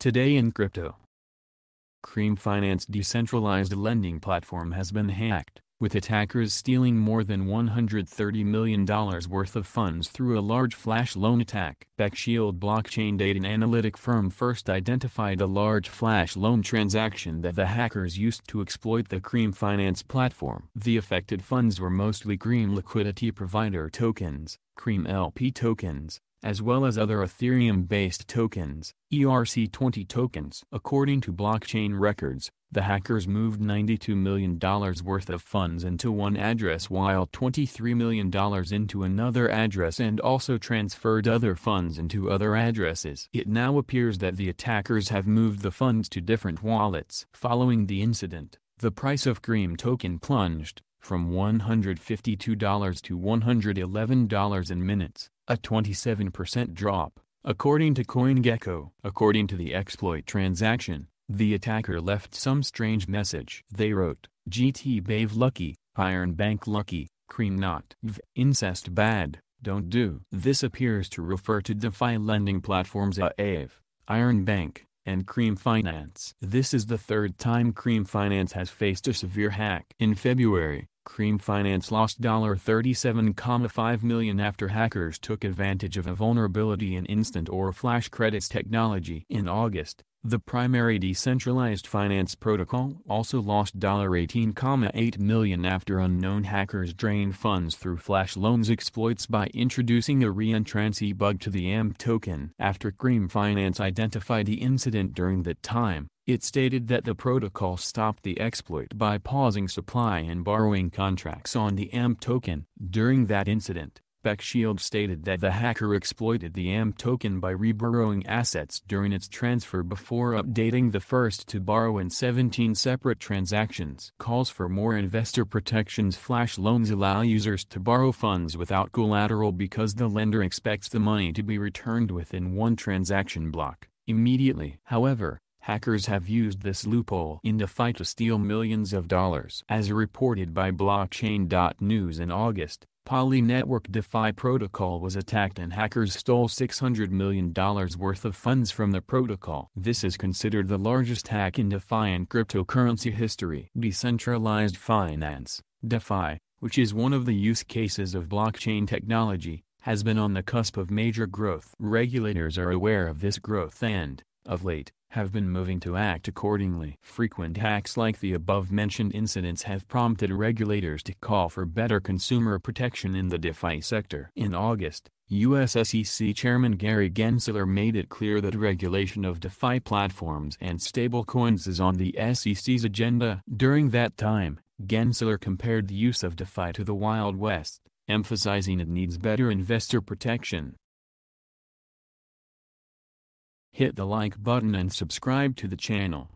Today in crypto. Cream Finance decentralized lending platform has been hacked, with attackers stealing more than $130 million worth of funds through a large flash loan attack. BackShield blockchain data and analytic firm first identified a large flash loan transaction that the hackers used to exploit the Cream Finance platform. The affected funds were mostly Cream liquidity provider tokens, Cream LP tokens, as well as other Ethereum-based tokens, ERC20 tokens. According to blockchain records, the hackers moved $92 million worth of funds into one address while $23 million into another address and also transferred other funds into other addresses. It now appears that the attackers have moved the funds to different wallets. Following the incident, the price of Cream token plunged from $152 to $111 in minutes a 27% drop, according to CoinGecko. According to the exploit transaction, the attacker left some strange message. They wrote, GT Bave Lucky, Iron Bank Lucky, Cream Not, v, Incest Bad, Don't Do. This appears to refer to DeFi lending platforms AAV, Iron Bank, and Cream Finance. This is the third time Cream Finance has faced a severe hack. In February, Cream Finance lost $37.5 million after hackers took advantage of a vulnerability in instant or flash credits technology. In August, the primary decentralized finance protocol also lost $18.8 million after unknown hackers drained funds through flash loans exploits by introducing a reentrancy bug to the AMP token. After Cream Finance identified the incident during that time, it stated that the protocol stopped the exploit by pausing supply and borrowing contracts on the AMP token. During that incident, Beckshield stated that the hacker exploited the AMP token by reborrowing assets during its transfer before updating the first to borrow in 17 separate transactions. Calls for more investor protections Flash loans allow users to borrow funds without collateral because the lender expects the money to be returned within one transaction block, immediately. However, hackers have used this loophole in the fight to steal millions of dollars. As reported by Blockchain.news in August, Poly Network DeFi protocol was attacked and hackers stole $600 million worth of funds from the protocol. This is considered the largest hack in DeFi and cryptocurrency history. Decentralized finance, DeFi, which is one of the use cases of blockchain technology, has been on the cusp of major growth. Regulators are aware of this growth and, of late, have been moving to act accordingly. Frequent hacks like the above-mentioned incidents have prompted regulators to call for better consumer protection in the DeFi sector. In August, U.S. SEC Chairman Gary Gensler made it clear that regulation of DeFi platforms and stablecoins is on the SEC's agenda. During that time, Gensler compared the use of DeFi to the Wild West, emphasizing it needs better investor protection hit the like button and subscribe to the channel.